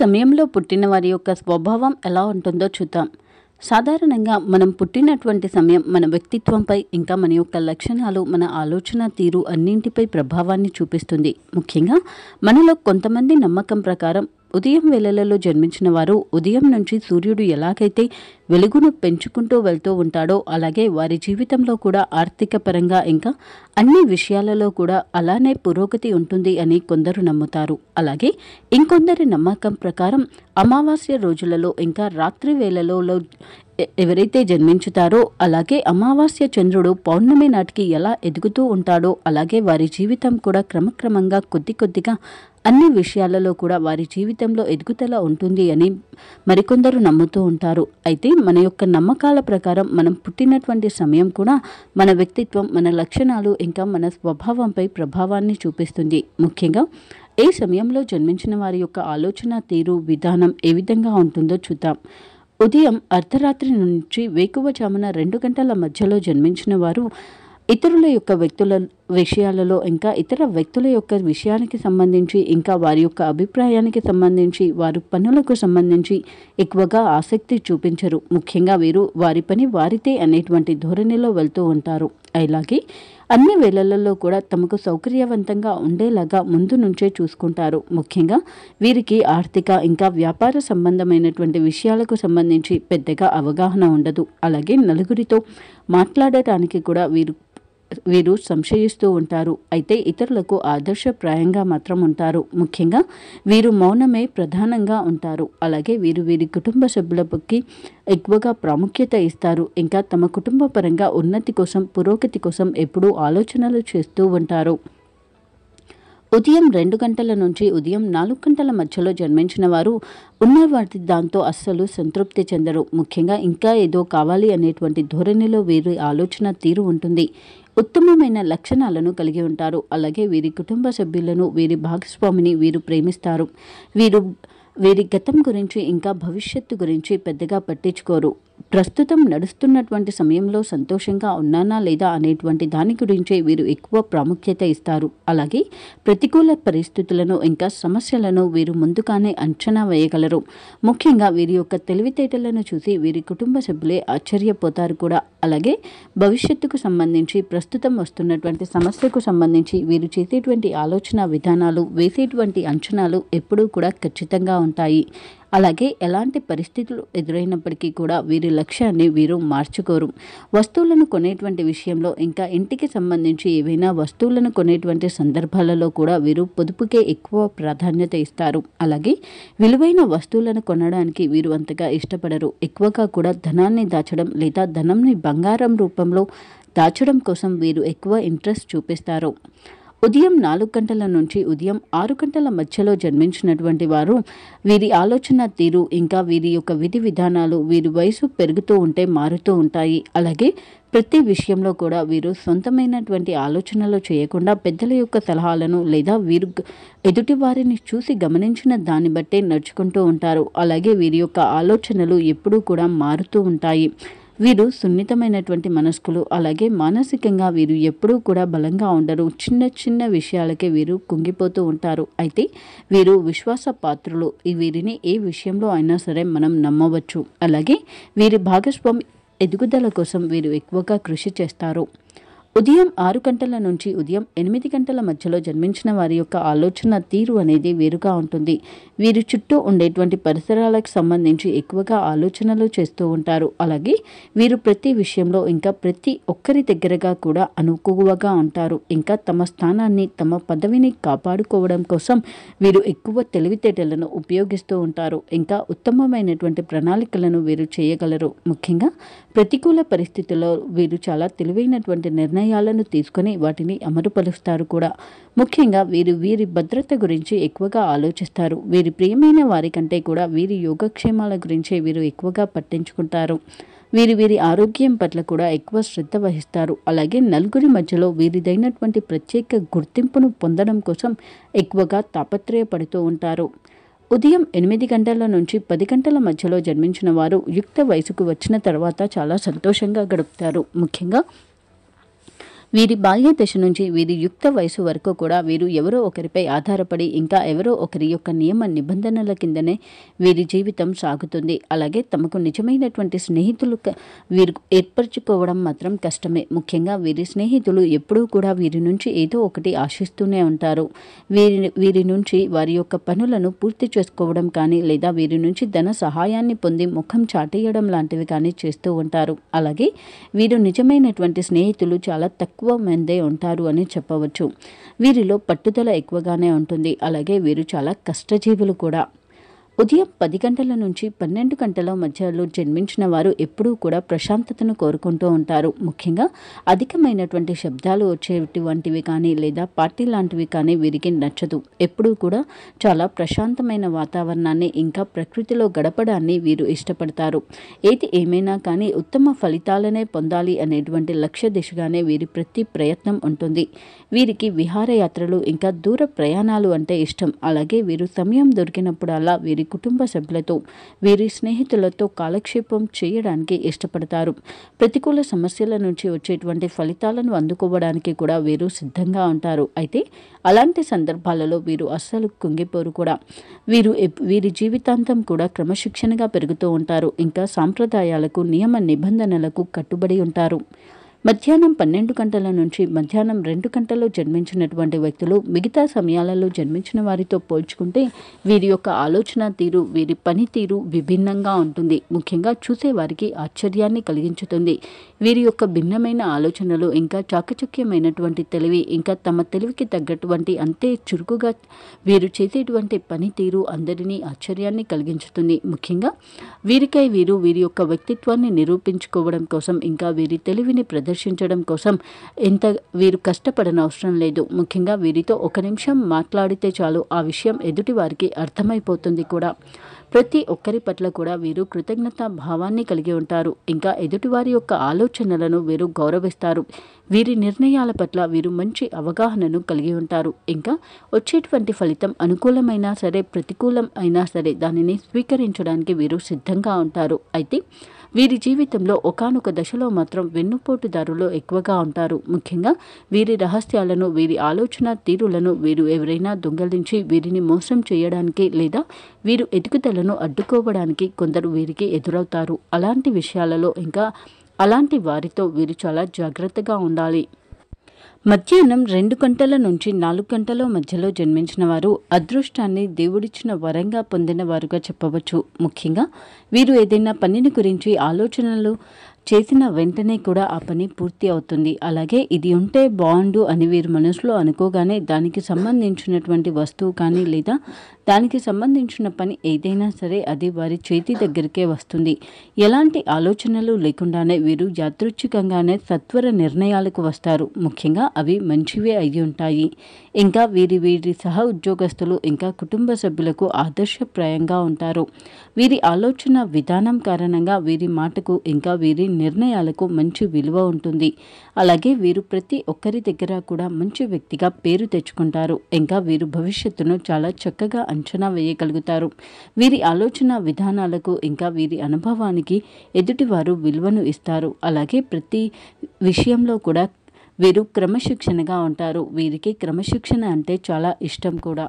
సమయంలో పుట్టిన వారి యొక్క స్వభావం ఎలా ఉంటుందో చూద్దాం సాధారణంగా మనం పుట్టినటువంటి సమయం మన వ్యక్తిత్వంపై ఇంకా మన యొక్క లక్షణాలు మన ఆలోచన తీరు అన్నింటిపై ప్రభావాన్ని చూపిస్తుంది ముఖ్యంగా మనలో కొంతమంది నమ్మకం ప్రకారం ఉదయం వేళలలో జన్మించిన వారు ఉదయం నుంచి సూర్యుడు ఎలాగైతే వెలుగును పెంచుకుంటూ వెళ్తూ ఉంటాడో అలాగే వారి జీవితంలో కూడా ఆర్థిక పరంగా ఇంకా అన్ని విషయాలలో కూడా అలానే పురోగతి ఉంటుంది అని కొందరు నమ్ముతారు అలాగే ఇంకొందరి నమ్మకం ప్రకారం అమావాస్య రోజులలో ఇంకా రాత్రి వేళలలో ఎవరైతే జన్మించుతారో అలాగే అమావాస్య చంద్రుడు పౌర్ణమి నాటికి ఎలా ఎదుగుతూ ఉంటాడో అలాగే వారి జీవితం కూడా క్రమక్రమంగా కొద్ది కొద్దిగా అన్ని విషయాలలో కూడా వారి జీవితంలో ఎదుగుదల ఉంటుంది అని మరికొందరు నమ్ముతూ ఉంటారు అయితే మన యొక్క నమ్మకాల ప్రకారం మనం పుట్టినటువంటి సమయం కూడా మన వ్యక్తిత్వం మన లక్షణాలు ఇంకా మన స్వభావంపై ప్రభావాన్ని చూపిస్తుంది ముఖ్యంగా ఏ సమయంలో జన్మించిన వారి యొక్క ఆలోచన తీరు విధానం ఏ విధంగా ఉంటుందో చూద్దాం ఉదయం అర్ధరాత్రి నుంచి వేకువజామున రెండు గంటల మధ్యలో జన్మించిన వారు ఇతరుల యొక్క వ్యక్తుల విషయాలలో ఇంకా ఇతర వ్యక్తుల యొక్క విషయానికి సంబంధించి ఇంకా వారి యొక్క అభిప్రాయానికి సంబంధించి వారి పనులకు సంబంధించి ఎక్కువగా ఆసక్తి చూపించరు ముఖ్యంగా వీరు వారి పని వారితే అనేటువంటి ధోరణిలో వెళ్తూ ఉంటారు అలాగే అన్ని వేళలలో కూడా తమకు సౌకర్యవంతంగా ఉండేలాగా ముందు నుంచే చూసుకుంటారు ముఖ్యంగా వీరికి ఆర్థిక ఇంకా వ్యాపార సంబంధమైనటువంటి విషయాలకు సంబంధించి పెద్దగా అవగాహన ఉండదు అలాగే నలుగురితో మాట్లాడటానికి కూడా వీరు వీరు సంశయిస్తూ ఉంటారు అయితే ఇతరులకు ఆదర్శప్రాయంగా మాత్రం ఉంటారు ముఖ్యంగా వీరు మౌనమే ప్రధానంగా ఉంటారు అలాగే వీరు వీరి కుటుంబ సభ్యులకి ఎక్కువగా ప్రాముఖ్యత ఇస్తారు ఇంకా తమ కుటుంబ పరంగా ఉన్నతి కోసం పురోగతి కోసం ఎప్పుడూ ఆలోచనలు చేస్తూ ఉంటారు ఉదయం రెండు గంటల నుంచి ఉదయం నాలుగు గంటల మధ్యలో జన్మించిన వారు ఉన్నవారి దాంతో అస్సలు సంతృప్తి చెందరు ముఖ్యంగా ఇంకా ఏదో కావాలి అనేటువంటి ధోరణిలో వీరి ఆలోచన తీరు ఉంటుంది ఉత్తమమైన లక్షణాలను కలిగి ఉంటారు అలాగే వీరి కుటుంబ సభ్యులను వీరి భాగస్వామిని వీరు ప్రేమిస్తారు వీరు వీరి గతం గురించి ఇంకా భవిష్యత్తు గురించి పెద్దగా పట్టించుకోరు ప్రస్తుతం నడుస్తున్నటువంటి సమయంలో సంతోషంగా ఉన్నానా లేదా అనేటువంటి దాని గురించే వీరు ఎక్కువ ప్రాముఖ్యత ఇస్తారు అలాగే ప్రతికూల పరిస్థితులను ఇంకా సమస్యలను వీరు ముందుగానే అంచనా వేయగలరు ముఖ్యంగా వీరి యొక్క తెలివితేటలను చూసి వీరి కుటుంబ సభ్యులే ఆశ్చర్యపోతారు కూడా అలాగే భవిష్యత్తుకు సంబంధించి ప్రస్తుతం వస్తున్నటువంటి సమస్యకు సంబంధించి వీరు చేసేటువంటి ఆలోచన విధానాలు వేసేటువంటి అంచనాలు ఎప్పుడూ కూడా ఖచ్చితంగా ఉంటాయి అలాగే ఎలాంటి పరిస్థితులు ఎదురైనప్పటికీ కూడా వీరి లక్ష్యాన్ని వీరు మార్చుకోరు వస్తువులను కొనేటువంటి విషయంలో ఇంకా ఇంటికి సంబంధించి ఏవైనా వస్తువులను కొనేటువంటి సందర్భాలలో కూడా వీరు పొదుపుకే ఎక్కువ ప్రాధాన్యత ఇస్తారు అలాగే విలువైన వస్తువులను కొనడానికి వీరు అంతగా ఇష్టపడరు ఎక్కువగా కూడా ధనాన్ని దాచడం లేదా ధనంని బంగారం రూపంలో దాచడం కోసం వీరు ఎక్కువ ఇంట్రెస్ట్ చూపిస్తారు ఉదయం నాలుగు గంటల నుంచి ఉదయం ఆరు గంటల మధ్యలో జన్మించినటువంటి వారు వీరి ఆలోచన తీరు ఇంకా వీరి యొక్క విధి విధానాలు వీరి వయసు పెరుగుతూ ఉంటే మారుతూ ఉంటాయి అలాగే ప్రతి విషయంలో కూడా వీరు సొంతమైనటువంటి ఆలోచనలు చేయకుండా పెద్దల యొక్క సలహాలను లేదా వీరు ఎదుటి వారిని చూసి గమనించిన దాన్ని బట్టే నడుచుకుంటూ ఉంటారు అలాగే వీరి యొక్క ఆలోచనలు ఎప్పుడూ కూడా మారుతూ ఉంటాయి వీరు సున్నితమైనటువంటి మనస్కులు అలాగే మానసికంగా వీరు ఎప్పుడూ కూడా బలంగా ఉండరు చిన్న చిన్న విషయాలకే వీరు కుంగిపోతూ ఉంటారు అయితే వీరు విశ్వాస పాత్రులు వీరిని ఏ విషయంలో అయినా సరే మనం నమ్మవచ్చు అలాగే వీరి భాగస్వామి ఎదుగుదల కోసం వీరు ఎక్కువగా కృషి చేస్తారు ఉదయం ఆరు గంటల నుంచి ఉదయం ఎనిమిది గంటల మధ్యలో జన్మించిన వారి యొక్క ఆలోచన తీరు అనేది వేరుగా ఉంటుంది వీరు చుట్టూ ఉండేటువంటి పరిసరాలకు సంబంధించి ఎక్కువగా ఆలోచనలు చేస్తూ ఉంటారు అలాగే వీరు ప్రతి విషయంలో ఇంకా ప్రతి ఒక్కరి దగ్గరగా కూడా అనుకువగా ఉంటారు ఇంకా తమ స్థానాన్ని తమ పదవిని కాపాడుకోవడం కోసం వీరు ఎక్కువ తెలివితేటలను ఉపయోగిస్తూ ఉంటారు ఇంకా ఉత్తమమైనటువంటి ప్రణాళికలను వీరు చేయగలరు ముఖ్యంగా ప్రతికూల పరిస్థితుల్లో వీరు చాలా తెలివైనటువంటి నిర్ణయం నిర్ణయాలను తీసుకుని వాటిని అమరుపరుస్తారు కూడా ముఖ్యంగా వీరు వీరి భద్రత గురించి ఎక్కువగా ఆలోచిస్తారు వీరి ప్రియమైన వారికంటే కూడా వీరి యోగక్షేమాల గురించే వీరు ఎక్కువగా పట్టించుకుంటారు వీరి వీరి ఆరోగ్యం పట్ల కూడా ఎక్కువ శ్రద్ధ వహిస్తారు అలాగే నలుగురి మధ్యలో వీరిదైనటువంటి ప్రత్యేక గుర్తింపును పొందడం కోసం ఎక్కువగా తాపత్రయపడుతూ ఉంటారు ఉదయం ఎనిమిది గంటల నుంచి పది గంటల మధ్యలో జన్మించిన వారు యుక్త వయసుకు వచ్చిన తర్వాత చాలా సంతోషంగా గడుపుతారు ముఖ్యంగా వీరి బాల్య దశ నుంచి వీరి యుక్త వయసు వరకు కూడా వీరు ఎవరో ఒకరిపై ఆధారపడి ఇంకా ఎవరో ఒకరి యొక్క నియమ నిబంధనల కిందనే వీరి జీవితం సాగుతుంది అలాగే తమకు నిజమైనటువంటి స్నేహితులు వీరు ఏర్పరచుకోవడం మాత్రం కష్టమే ముఖ్యంగా వీరి స్నేహితులు ఎప్పుడూ కూడా వీరి నుంచి ఏదో ఒకటి ఆశిస్తూనే ఉంటారు వీరి వీరి నుంచి వారి యొక్క పనులను పూర్తి చేసుకోవడం కానీ లేదా వీరి నుంచి ధన సహాయాన్ని పొంది ముఖం చాటేయడం లాంటివి కానీ చేస్తూ ఉంటారు అలాగే వీరు నిజమైనటువంటి స్నేహితులు చాలా తక్కువ ఎక్కువ మందే ఉంటారు అని చెప్పవచ్చు వీరిలో పట్టుదల ఎక్కువగానే ఉంటుంది అలాగే వీరు చాలా కష్టజీవులు కూడా ఉదయం పది గంటల నుంచి పన్నెండు గంటల మధ్యలో జన్మించిన వారు ఎప్పుడూ కూడా ప్రశాంతతను కోరుకుంటూ ఉంటారు ముఖ్యంగా అధికమైనటువంటి శబ్దాలు వచ్చేటువంటివి కానీ లేదా పార్టీ లాంటివి కానీ వీరికి నచ్చదు ఎప్పుడూ కూడా చాలా ప్రశాంతమైన వాతావరణాన్ని ఇంకా ప్రకృతిలో గడపడాన్ని వీరు ఇష్టపడతారు ఏది ఏమైనా కానీ ఉత్తమ ఫలితాలనే పొందాలి అనేటువంటి లక్ష్య దిశగానే వీరి ప్రతి ప్రయత్నం ఉంటుంది వీరికి విహారయాత్రలు ఇంకా దూర ప్రయాణాలు అంటే ఇష్టం అలాగే వీరు సమయం దొరికినప్పుడల్లా వీరి కుటుంబ సభ్యులతో వీరి స్నేహితులతో కాలక్షేపం చేయడానికి ఇష్టపడతారు ప్రతికూల సమస్యల నుంచి వచ్చేటువంటి ఫలితాలను అందుకోవడానికి కూడా వీరు సిద్ధంగా ఉంటారు అయితే అలాంటి సందర్భాలలో వీరు అస్సలు కుంగిపోరు కూడా వీరు వీరి జీవితాంతం కూడా క్రమశిక్షణగా పెరుగుతూ ఉంటారు ఇంకా సాంప్రదాయాలకు నియమ నిబంధనలకు కట్టుబడి ఉంటారు మధ్యాహ్నం పన్నెండు గంటల నుంచి మధ్యాహ్నం రెండు గంటల్లో జన్మించినటువంటి వ్యక్తులు మిగతా సమయాలలో జన్మించిన వారితో పోల్చుకుంటే వీరి యొక్క ఆలోచన తీరు వీరి పనితీరు విభిన్నంగా ఉంటుంది ముఖ్యంగా చూసేవారికి ఆశ్చర్యాన్ని కలిగించుతుంది వీరి యొక్క భిన్నమైన ఆలోచనలు ఇంకా చాకచక్యమైనటువంటి తెలివి ఇంకా తమ తెలివికి తగ్గటువంటి అంతే చురుకుగా వీరు చేసేటువంటి పనితీరు అందరినీ ఆశ్చర్యాన్ని కలిగించుతుంది ముఖ్యంగా వీరికై వీరు వీరి యొక్క వ్యక్తిత్వాన్ని నిరూపించుకోవడం కోసం ఇంకా వీరి తెలివిని ప్రద ప్రదర్శించడం కోసం ఎంత వీరు కష్టపడనవసరం లేదు ముఖ్యంగా వీరితో ఒక నిమిషం మాట్లాడితే చాలు ఆ విషయం ఎదుటి వారికి అర్థమైపోతుంది కూడా ప్రతి ఒక్కరి పట్ల కూడా వీరు కృతజ్ఞత భావాన్ని కలిగి ఉంటారు ఇంకా ఎదుటివారి యొక్క ఆలోచనలను వీరు గౌరవిస్తారు వీరి నిర్ణయాల పట్ల వీరు మంచి అవగాహనను కలిగి ఉంటారు ఇంకా వచ్చేటువంటి ఫలితం అనుకూలమైనా సరే ప్రతికూలం అయినా సరే దానిని స్వీకరించడానికి వీరు సిద్ధంగా ఉంటారు అయితే వీరి జీవితంలో ఒకనొక దశలో మాత్రం వెన్నుపోటుదారులు ఎక్కువగా ఉంటారు ముఖ్యంగా వీరి రహస్యాలను వీరి ఆలోచన తీరులను వీరు ఎవరైనా దొంగలించి వీరిని మోసం చేయడానికి లేదా వీరు ఎదుగుదలను అడ్డుకోవడానికి కొందరు వీరికి ఎదురవుతారు అలాంటి విషయాలలో ఇంకా అలాంటి వారితో వీరు చాలా జాగ్రత్తగా ఉండాలి మధ్యాహ్నం రెండు గంటల నుంచి నాలుగు గంటల మధ్యలో జన్మించిన వారు అదృష్టాన్ని దేవుడిచ్చిన వరంగా పొందిన వారుగా చెప్పవచ్చు ముఖ్యంగా వీరు ఏదైనా పనిని గురించి ఆలోచనలు చేసిన వెంటనే కూడా ఆ పని పూర్తి అవుతుంది అలాగే ఇది ఉంటే బాగుండు అని వీరు మనసులో అనుకోగానే దానికి సంబంధించినటువంటి వస్తువు కానీ లేదా దానికి సంబంధించిన పని ఏదైనా సరే అది వారి చేతి దగ్గరికే వస్తుంది ఎలాంటి ఆలోచనలు లేకుండానే వీరు యాదృచ్ఛికంగానే సత్వర నిర్ణయాలకు వస్తారు ముఖ్యంగా అవి మంచివే అయి ఉంటాయి ఇంకా వీరి వీరి సహ ఉద్యోగస్తులు ఇంకా కుటుంబ సభ్యులకు ఆదర్శప్రాయంగా ఉంటారు వీరి ఆలోచన విధానం కారణంగా వీరి మాటకు ఇంకా వీరి నిర్ణయాలకు మంచి విలువ ఉంటుంది అలాగే వీరు ప్రతి ఒక్కరి దగ్గర కూడా మంచి వ్యక్తిగా పేరు తెచ్చుకుంటారు ఇంకా వీరు భవిష్యత్తును చాలా చక్కగా అంచనా వేయగలుగుతారు వీరి ఆలోచన విధానాలకు ఇంకా వీరి అనుభవానికి ఎదుటివారు విలువను ఇస్తారు అలాగే ప్రతి విషయంలో కూడా వీరు క్రమశిక్షణగా ఉంటారు వీరికి క్రమశిక్షణ అంటే చాలా ఇష్టం కూడా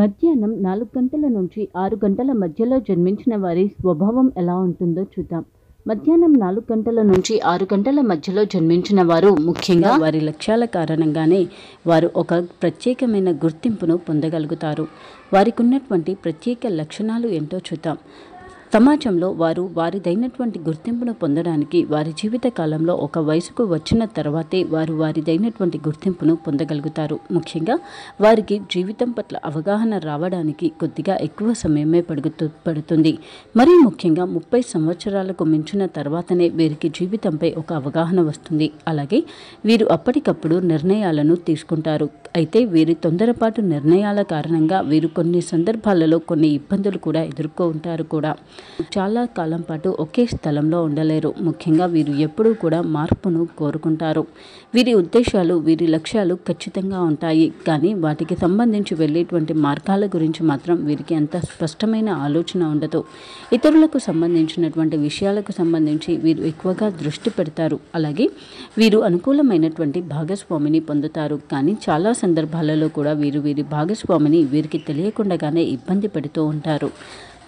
మధ్యాహ్నం నాలుగు గంటల నుంచి ఆరు గంటల మధ్యలో జన్మించిన వారి స్వభావం ఎలా ఉంటుందో చూద్దాం మధ్యాహ్నం నాలుగు గంటల నుంచి ఆరు గంటల మధ్యలో జన్మించిన వారు ముఖ్యంగా వారి లక్ష్యాల కారణంగానే వారు ఒక ప్రత్యేకమైన గుర్తింపును పొందగలుగుతారు వారికి ఉన్నటువంటి ప్రత్యేక లక్షణాలు ఏంటో చూద్దాం సమాజంలో వారు వారిదైనటువంటి గుర్తింపును పొందడానికి వారి జీవిత కాలంలో ఒక వయసుకు వచ్చిన తర్వాతే వారు వారిదైనటువంటి గుర్తింపును పొందగలుగుతారు ముఖ్యంగా వారికి జీవితం పట్ల అవగాహన రావడానికి కొద్దిగా ఎక్కువ సమయమే పడుగుతూ పడుతుంది మరీ ముఖ్యంగా ముప్పై సంవత్సరాలకు మించిన తర్వాతనే వీరికి జీవితంపై ఒక అవగాహన వస్తుంది అలాగే వీరు అప్పటికప్పుడు నిర్ణయాలను తీసుకుంటారు అయితే వీరి తొందరపాటు నిర్ణయాల కారణంగా వీరు కొన్ని సందర్భాలలో కొన్ని ఇబ్బందులు కూడా ఎదుర్కొంటారు కూడా చాలా కాలం పాటు ఒకే స్థలంలో ఉండలేరు ముఖ్యంగా వీరు ఎప్పుడూ కూడా మార్పును కోరుకుంటారు వీరి ఉద్దేశాలు వీరి లక్ష్యాలు ఖచ్చితంగా ఉంటాయి కానీ వాటికి సంబంధించి వెళ్ళేటువంటి మార్గాల గురించి మాత్రం వీరికి అంత స్పష్టమైన ఆలోచన ఉండదు ఇతరులకు సంబంధించినటువంటి విషయాలకు సంబంధించి వీరు ఎక్కువగా దృష్టి పెడతారు అలాగే వీరు అనుకూలమైనటువంటి భాగస్వామిని పొందుతారు కానీ చాలా సందర్భాలలో కూడా వీరు వీరి భాగస్వామిని వీరికి తెలియకుండానే ఇబ్బంది పెడుతూ ఉంటారు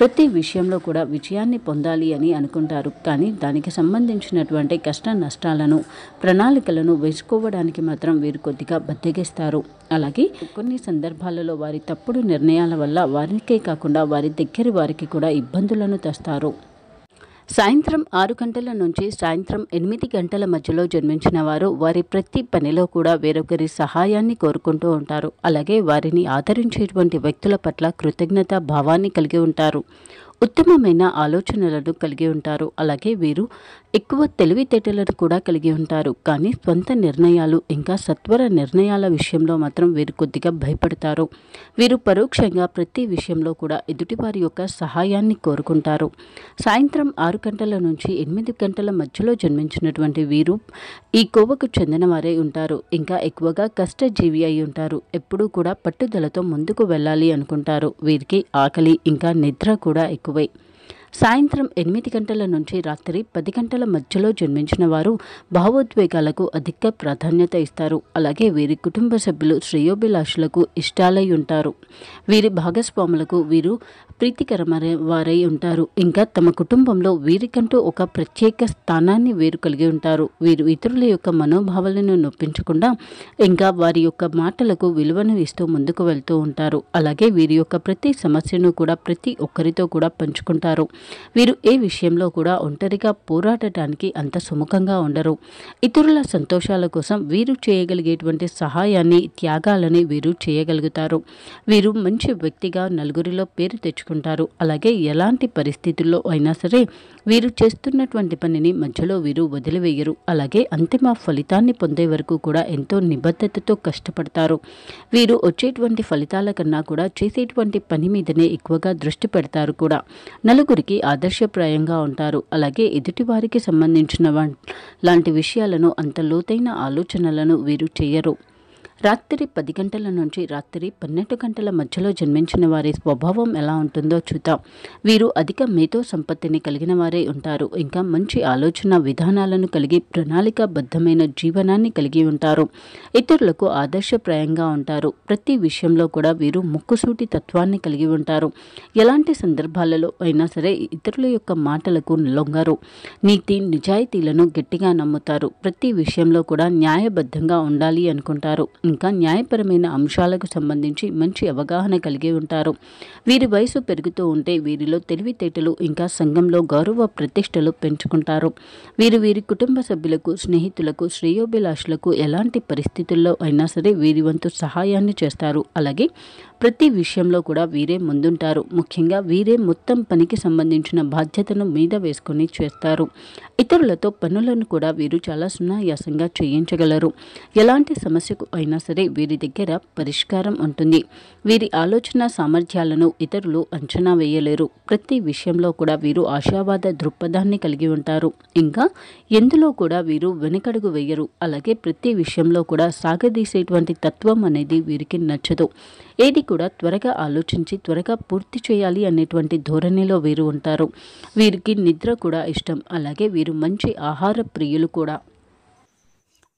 ప్రతి విషయంలో కూడా విజయాన్ని పొందాలి అని అనుకుంటారు కానీ దానికి సంబంధించినటువంటి కష్ట నష్టాలను ప్రణాళికలను వేసుకోవడానికి మాత్రం వీరు కొద్దిగా బద్దగిస్తారు అలాగే కొన్ని సందర్భాలలో వారి తప్పుడు నిర్ణయాల వల్ల వారికే కాకుండా వారి దగ్గర వారికి కూడా ఇబ్బందులను తెస్తారు సాయంత్రం ఆరు గంటల నుంచి సాయంత్రం ఎనిమిది గంటల మధ్యలో జన్మించిన వారు వారి ప్రతి పనిలో కూడా వేరొకరి సహాయాన్ని కోరుకుంటూ ఉంటారు అలాగే వారిని ఆదరించేటువంటి వ్యక్తుల పట్ల కృతజ్ఞత భావాన్ని కలిగి ఉంటారు ఉత్తమమైన ఆలోచనలను కలిగి ఉంటారు అలాగే వీరు ఎక్కువ తెలివితేటలను కూడా కలిగి ఉంటారు కానీ స్వంత నిర్ణయాలు ఇంకా సత్వర నిర్ణయాల విషయంలో మాత్రం వీరు కొద్దిగా భయపడతారు వీరు పరోక్షంగా ప్రతి విషయంలో కూడా ఎదుటివారి యొక్క సహాయాన్ని కోరుకుంటారు సాయంత్రం ఆరు గంటల నుంచి ఎనిమిది గంటల మధ్యలో జన్మించినటువంటి వీరు ఈ కోవకు చెందినవారే ఉంటారు ఇంకా ఎక్కువగా కష్టజీవి అయి ఉంటారు ఎప్పుడూ కూడా పట్టుదలతో ముందుకు వెళ్ళాలి అనుకుంటారు వీరికి ఆకలి ఇంకా నిద్ర కూడా ఎక్కువై సాయంత్రం ఎనిమిది గంటల నుంచి రాత్రి పది గంటల మధ్యలో జన్మించిన వారు భావోద్వేగాలకు అధిక ప్రాధాన్యత ఇస్తారు అలాగే వీరి కుటుంబ సభ్యులు శ్రేయోభిలాషులకు ఇష్టాలై ఉంటారు వీరి భాగస్వాములకు వీరు ప్రీతికరమైన వారై ఉంటారు ఇంకా తమ కుటుంబంలో వీరికంటూ ఒక ప్రత్యేక స్థానాన్ని వీరు కలిగి ఉంటారు వీరు ఇతరుల యొక్క మనోభావాలను నొప్పించకుండా ఇంకా వారి యొక్క మాటలకు విలువను ఇస్తూ ముందుకు వెళ్తూ ఉంటారు అలాగే వీరి యొక్క ప్రతి సమస్యను కూడా ప్రతి ఒక్కరితో కూడా పంచుకుంటారు వీరు ఏ విషయంలో కూడా ఒంటరిగా పోరాడటానికి అంత సుముఖంగా ఉండరు ఇతరుల సంతోషాల కోసం వీరు చేయగలిగేటువంటి సహాయాన్ని త్యాగాలని వీరు చేయగలుగుతారు వీరు మంచి వ్యక్తిగా నలుగురిలో పేరు తెచ్చుకుంటారు అలాగే ఎలాంటి పరిస్థితుల్లో అయినా సరే వీరు చేస్తున్నటువంటి పనిని మధ్యలో వీరు వదిలివేయరు అలాగే అంతిమ ఫలితాన్ని పొందే వరకు కూడా ఎంతో నిబద్ధతతో కష్టపడతారు వీరు వచ్చేటువంటి ఫలితాల కన్నా కూడా చేసేటువంటి పని మీదనే ఎక్కువగా దృష్టి పెడతారు కూడా నలుగురికి వారికి ఆదర్శప్రాయంగా ఉంటారు అలాగే ఎదుటి వారికి సంబంధించిన లాంటి విషయాలను అంత లోతైన ఆలోచనలను వీరు చేయరు రాత్రి పది గంటల నుంచి రాత్రి పన్నెండు గంటల మధ్యలో జన్మించిన వారి స్వభావం ఎలా ఉంటుందో చూద్దాం వీరు అధిక మేధో సంపత్తిని కలిగిన వారే ఉంటారు ఇంకా మంచి ఆలోచన విధానాలను కలిగి ప్రణాళికాబద్ధమైన జీవనాన్ని కలిగి ఉంటారు ఇతరులకు ఆదర్శప్రాయంగా ఉంటారు ప్రతి విషయంలో కూడా వీరు ముక్కుసూటి తత్వాన్ని కలిగి ఉంటారు ఎలాంటి సందర్భాలలో అయినా సరే ఇతరుల యొక్క మాటలకు లొంగరు నీతి నిజాయితీలను గట్టిగా నమ్ముతారు ప్రతి విషయంలో కూడా న్యాయబద్ధంగా ఉండాలి అనుకుంటారు ఇంకా న్యాయపరమైన అంశాలకు సంబంధించి మంచి అవగాహన కలిగి ఉంటారు వీరి వయసు పెరుగుతూ ఉంటే వీరిలో తెలివితేటలు ఇంకా సంఘంలో గౌరవ ప్రతిష్టలు పెంచుకుంటారు వీరు వీరి కుటుంబ సభ్యులకు స్నేహితులకు శ్రేయోభిలాషులకు ఎలాంటి పరిస్థితుల్లో అయినా సరే వీరి వంతు సహాయాన్ని చేస్తారు అలాగే ప్రతి విషయంలో కూడా వీరే ముందుంటారు ముఖ్యంగా వీరే మొత్తం పనికి సంబంధించిన బాధ్యతను మీద వేసుకొని చేస్తారు ఇతరులతో పనులను కూడా వీరు చాలా సునాయాసంగా చేయించగలరు ఎలాంటి సమస్యకు అయినా సరే వీరి దగ్గర పరిష్కారం ఉంటుంది వీరి ఆలోచన సామర్థ్యాలను ఇతరులు అంచనా వేయలేరు ప్రతి విషయంలో కూడా వీరు ఆశావాద దృక్పథాన్ని కలిగి ఉంటారు ఇంకా ఎందులో కూడా వీరు వెనకడుగు వేయరు అలాగే ప్రతి విషయంలో కూడా సాగదీసేటువంటి తత్వం అనేది వీరికి నచ్చదు ఏది కూడా త్వరగా ఆలోచించి త్వరగా పూర్తి చేయాలి అనేటువంటి ధోరణిలో వీరు ఉంటారు వీరికి నిద్ర కూడా ఇష్టం అలాగే వీరు మంచి ఆహార ప్రియులు కూడా